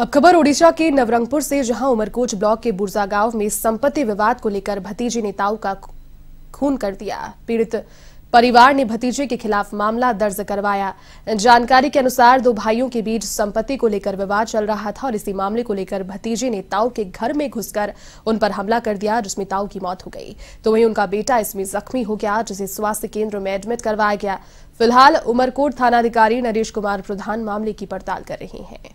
अब खबर ओडिशा के नवरंगपुर से जहां उमरकोच ब्लॉक के बुर्जा गांव में संपत्ति विवाद को लेकर भतीजी नेताओं का खून कर दिया पीड़ित परिवार ने भतीजे के खिलाफ मामला दर्ज करवाया जानकारी के अनुसार दो भाइयों के बीच संपत्ति को लेकर विवाद चल रहा था और इसी मामले को लेकर भतीजे ने ताऊ के घर में घुसकर उन पर हमला कर दिया जिसमें ताऊ की मौत हो गई तो वहीं उनका बेटा इसमें जख्मी हो गया जिसे स्वास्थ्य केंद्र में एडमिट करवाया गया फिलहाल उमरकोट थानाधिकारी नरेश कुमार प्रधान मामले की पड़ताल कर रहे हैं